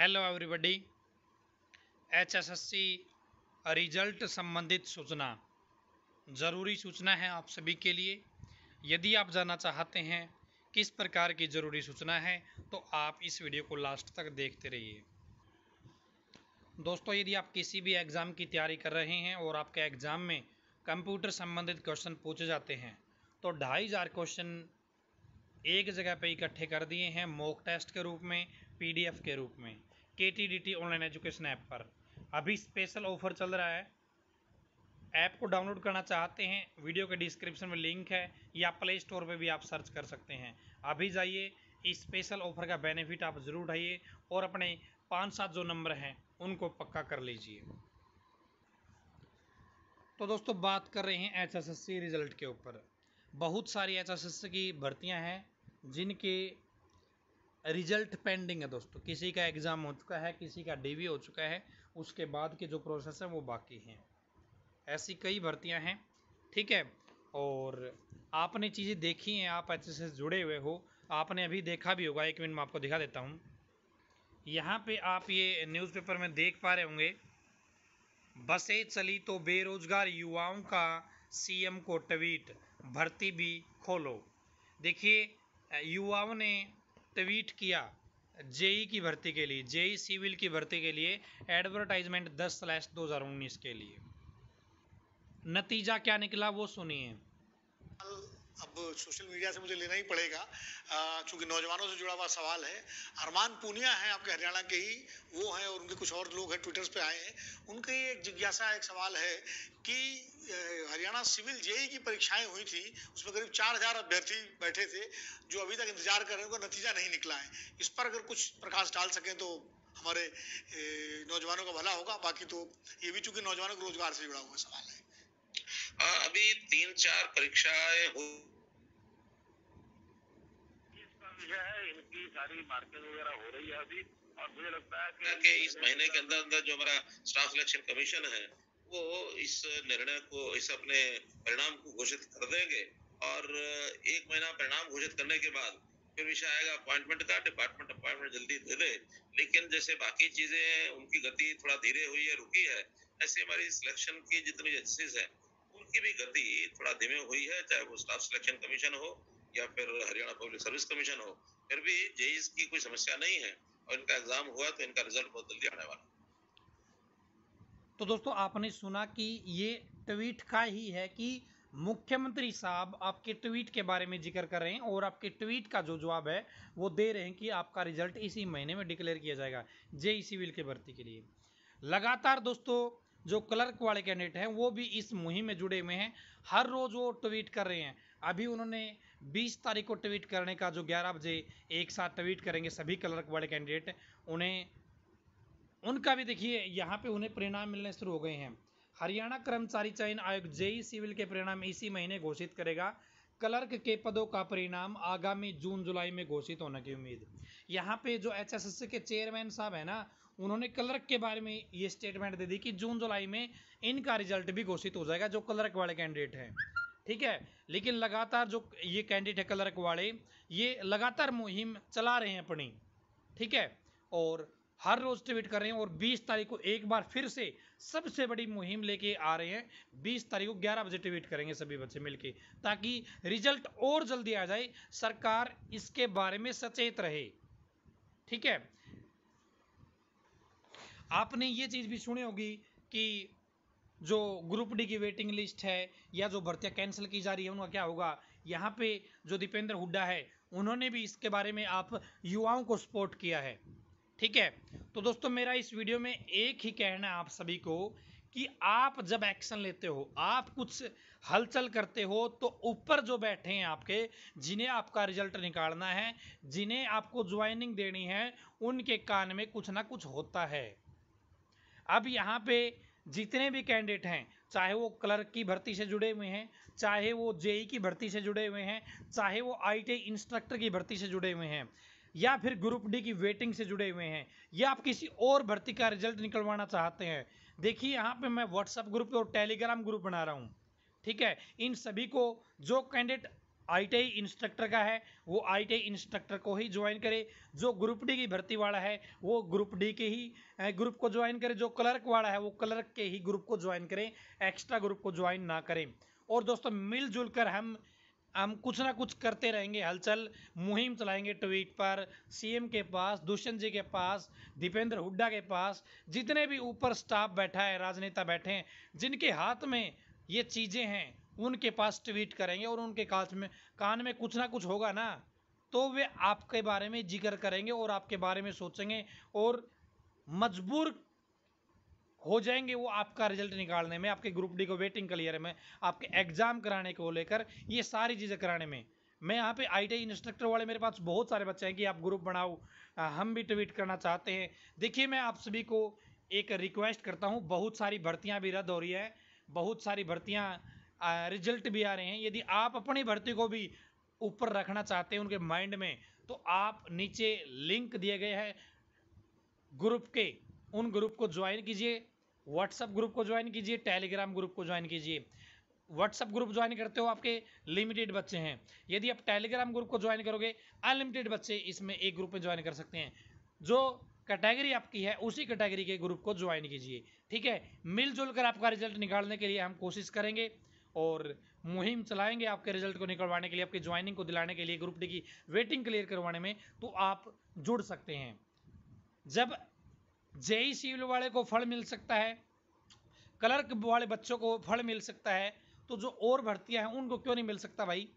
hello everybody HSSC result संबंधित सूचना ज़रूरी सूचना है आप सभी के लिए यदि आप जानना चाहते हैं किस प्रकार की ज़रूरी सूचना है तो आप इस वीडियो को लास्ट तक देखते रहिए दोस्तों यदि आप किसी भी एग्ज़ाम की तैयारी कर रहे हैं और आपके एग्ज़ाम में कंप्यूटर संबंधित क्वेश्चन पूछे जाते हैं तो ढाई हज़ार क्वेश्चन एक जगह पर इकट्ठे कर दिए हैं मॉक टेस्ट के रूप में पीडीएफ के रूप में K T D T online education app पर अभी स्पेशल ऑफर चल रहा है ऐप को डाउनलोड करना चाहते हैं वीडियो के डिस्क्रिप्शन में लिंक है या प्ले स्टोर पर भी आप सर्च कर सकते हैं अभी जाइए इस स्पेशल ऑफर का बेनिफिट आप ज़रूर उठाइए और अपने पाँच सात जो नंबर हैं उनको पक्का कर लीजिए तो दोस्तों बात कर रहे हैं एच रिज़ल्ट के ऊपर बहुत सारी एच की भर्तियां हैं जिनके रिजल्ट पेंडिंग है दोस्तों किसी का एग्ज़ाम हो चुका है किसी का डीवी हो चुका है उसके बाद के जो प्रोसेस है वो बाकी हैं ऐसी कई भर्तियां हैं ठीक है और आपने चीज़ें देखी हैं आप अच्छे से जुड़े हुए हो आपने अभी देखा भी होगा एक मिनट मैं आपको दिखा देता हूँ यहाँ पर आप ये न्यूज़पेपर में देख पा रहे होंगे बसें चली तो बेरोजगार युवाओं का सीएम को ट्वीट भर्ती भी खोलो देखिए युवाओं ने ट्वीट किया जेई की भर्ती के लिए जेई सिविल की भर्ती के लिए एडवर्टाइजमेंट दस स्लैश उन्नीस के लिए नतीजा क्या निकला वो सुनिए अब सोशल मीडिया से मुझे लेना ही पड़ेगा क्योंकि नौजवानों से जुड़ा हुआ सवाल है अरमान पूनिया है आपके हरियाणा के ही वो हैं और उनके कुछ और लोग हैं ट्विटर्स पे आए हैं उनकी एक जिज्ञासा एक सवाल है कि हरियाणा सिविल जेई की परीक्षाएं हुई थी उसमें करीब चार हजार अभ्यर्थी बैठे थे जो अभी तक इंतजार कर रहे हैं उनका नतीजा नहीं निकला है इस पर अगर कुछ प्रकाश डाल सकें तो हमारे नौजवानों का भला होगा बाकी तो ये भी चूंकि नौजवानों के रोजगार से जुड़ा हुआ सवाल है अभी तीन चार परीक्षाएं हो इनकी सारी मार्केट वगैरह हो रही है अभी और मुझे लगता है कि इस महीने के अंदर अंदर जो हमारा स्टाफ सिलेक्शन कमीशन है वो इस निर्णय को इस अपने परिणाम को घोषित कर देंगे और एक महीना परिणाम घोषित करने के बाद फिर विषय आएगा अपॉइंटमेंट का डिपार्टमेंट अपॉइंटमेंट जल्दी दे दे लेकिन जैसे बाकी चीजें उनकी गति थोड़ा धीरे हुई है रुकी है ऐसे हमारी सिलेक्शन की जितनी एजेंसीज है की भी गति थोड़ा धीमे हुई है चाहे वो स्टाफ सिलेक्शन कमीशन हो या फिर हरियाणा पब्लिक सर्विस कमीशन हो फिर भी जेईस की कोई समस्या नहीं है और इनका एग्जाम हुआ तो इनका रिजल्ट बहुत जल्दी आने वाला तो दोस्तों आपने सुना कि ये ट्वीट का ही है कि मुख्यमंत्री साहब आपके ट्वीट के बारे में जिक्र कर रहे हैं और आपके ट्वीट का जो जवाब है वो दे रहे हैं कि आपका रिजल्ट इसी महीने में डिक्लेयर किया जाएगा जे सिविल के भर्ती के लिए लगातार दोस्तों जो क्लर्क वाले कैंडिडेट हैं वो भी इस मुहिम में जुड़े हुए हैं हर रोज़ वो ट्वीट कर रहे हैं अभी उन्होंने 20 तारीख को ट्वीट करने का जो 11 बजे एक साथ ट्वीट करेंगे सभी क्लर्क वाले कैंडिडेट उन्हें उनका भी देखिए यहाँ पे उन्हें परिणाम मिलने शुरू हो गए हैं हरियाणा कर्मचारी चयन आयोग जेई सिविल के परिणाम इसी महीने घोषित करेगा क्लर्क के पदों का परिणाम आगामी जून जुलाई में घोषित होने की उम्मीद यहाँ पे जो एच के चेयरमैन साहब है ना उन्होंने क्लर्क के बारे में ये स्टेटमेंट दे दी कि जून जुलाई में इनका रिजल्ट भी घोषित हो जाएगा जो क्लर्क वाले कैंडिडेट हैं ठीक है लेकिन लगातार जो ये कैंडिडेट है क्लर्क वाले ये लगातार मुहिम चला रहे हैं अपनी ठीक है और हर रोज ट्वीट कर रहे हैं और 20 तारीख को एक बार फिर से सबसे बड़ी मुहिम लेके आ रहे हैं 20 तारीख को 11 बजे ट्वीट करेंगे सभी बच्चे मिलके ताकि रिजल्ट और जल्दी आ जाए सरकार इसके बारे में सचेत रहे ठीक है आपने ये चीज़ भी सुनी होगी कि जो ग्रुप डी की वेटिंग लिस्ट है या जो भर्तियाँ कैंसिल की जा रही है उनका क्या होगा यहाँ पे जो दीपेंद्र हुड्डा है उन्होंने भी इसके बारे में आप युवाओं को सपोर्ट किया है ठीक है तो दोस्तों मेरा इस वीडियो में एक ही कहना है आप सभी को कि आप जब एक्शन लेते हो आप कुछ हलचल करते हो तो ऊपर जो बैठे हैं आपके जिन्हें आपका रिजल्ट निकालना है जिन्हें आपको ज्वाइनिंग देनी है उनके कान में कुछ ना कुछ होता है अब यहाँ पे जितने भी कैंडिडेट हैं चाहे वो क्लर्क की भर्ती से जुड़े हुए हैं चाहे वो जेई की भर्ती से जुड़े हुए हैं चाहे वो आईटी इंस्ट्रक्टर की भर्ती से जुड़े हुए हैं या फिर ग्रुप डी की वेटिंग से जुड़े हुए हैं या आप किसी और भर्ती का रिजल्ट निकलवाना चाहते हैं देखिए यहाँ पे मैं व्हाट्सअप ग्रुप और टेलीग्राम ग्रुप बना रहा हूँ ठीक है इन सभी को जो कैंडिडेट आई इंस्ट्रक्टर का है वो आई इंस्ट्रक्टर को ही ज्वाइन करे जो ग्रुप डी की भर्ती वाला है वो ग्रुप डी के ही ग्रुप को ज्वाइन करे जो क्लर्क वाला है वो क्लर्क के ही ग्रुप को ज्वाइन करें एक्स्ट्रा ग्रुप को ज्वाइन ना करें और दोस्तों मिलजुल कर हम हम कुछ ना कुछ करते रहेंगे हलचल मुहिम चलाएंगे ट्वीट पर सीएम के पास दुष्यंत जी के पास दीपेंद्र हुड्डा के पास जितने भी ऊपर स्टाफ बैठा है राजनेता बैठे हैं जिनके हाथ में ये चीज़ें हैं उनके पास ट्वीट करेंगे और उनके कान में कान में कुछ ना कुछ होगा ना तो वे आपके बारे में जिक्र करेंगे और आपके बारे में सोचेंगे और मजबूर हो जाएंगे वो आपका रिजल्ट निकालने में आपके ग्रुप डी को वेटिंग क्लियर में आपके एग्जाम कराने को लेकर ये सारी चीज़ें कराने में मैं यहाँ पे आई इंस्ट्रक्टर वाले मेरे पास बहुत सारे बच्चे हैं कि आप ग्रुप बनाओ हम भी ट्वीट करना चाहते हैं देखिए मैं आप सभी को एक रिक्वेस्ट करता हूँ बहुत सारी भर्तियाँ भी रद्द हो रही है बहुत सारी भर्तियाँ रिजल्ट भी आ रहे हैं यदि आप अपनी भर्ती को भी ऊपर रखना चाहते हैं उनके माइंड में तो आप नीचे लिंक दिए गए हैं ग्रुप के उन ग्रुप को ज्वाइन कीजिए व्हाट्सएप ग्रुप को ज्वाइन कीजिए टेलीग्राम ग्रुप को ज्वाइन कीजिए व्हाट्सएप ग्रुप ज्वाइन करते हो आपके लिमिटेड बच्चे हैं यदि आप टेलीग्राम ग्रुप को ज्वाइन करोगे अनलिमिटेड बच्चे इसमें एक ग्रुप में ज्वाइन कर सकते हैं जो कैटेगरी आपकी है उसी कैटेगरी के ग्रुप को ज्वाइन कीजिए ठीक है मिलजुल कर आपका रिजल्ट निकालने के लिए हम कोशिश करेंगे और मुहिम चलाएंगे आपके रिजल्ट को निकलवाने के लिए आपकी ज्वाइनिंग को दिलाने के लिए ग्रुप डी की वेटिंग क्लियर करवाने में तो आप जुड़ सकते हैं जब जेई सिविल e वाले को फल मिल सकता है क्लर्क वाले बच्चों को फल मिल सकता है तो जो और भर्तियां हैं उनको क्यों नहीं मिल सकता भाई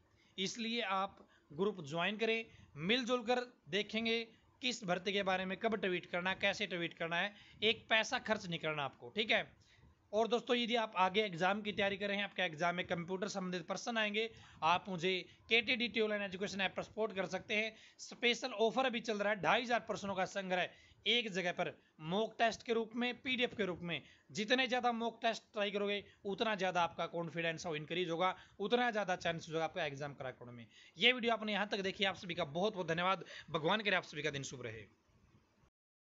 इसलिए आप ग्रुप ज्वाइन करें मिलजुल कर देखेंगे किस भर्ती के बारे में कब ट्वीट करना है कैसे ट्वीट करना है एक पैसा खर्च नहीं करना आपको ठीक है और दोस्तों यदि आप आगे एग्जाम की तैयारी कर रहे हैं आपका एग्जाम में कंप्यूटर संबंधित पर्सन आएंगे आप मुझे K T D T online education app पर सपोर्ट कर सकते हैं स्पेशल ऑफर अभी चल रहा है ढाई हजार पर्सनों का संग्रह एक जगह पर मॉक टेस्ट के रूप में पीडीएफ के रूप में जितने ज़्यादा मॉक टेस्ट ट्राई करोगे उतना ज़्यादा आपका कॉन्फिडेंस और इंक्रीज होगा उतना ज़्यादा चांस होगा आपका एग्जाम करा करने में ये वीडियो आपने यहाँ तक देखिए आप सभी का बहुत बहुत धन्यवाद भगवान करे आप सभी का दिन शुभ रहे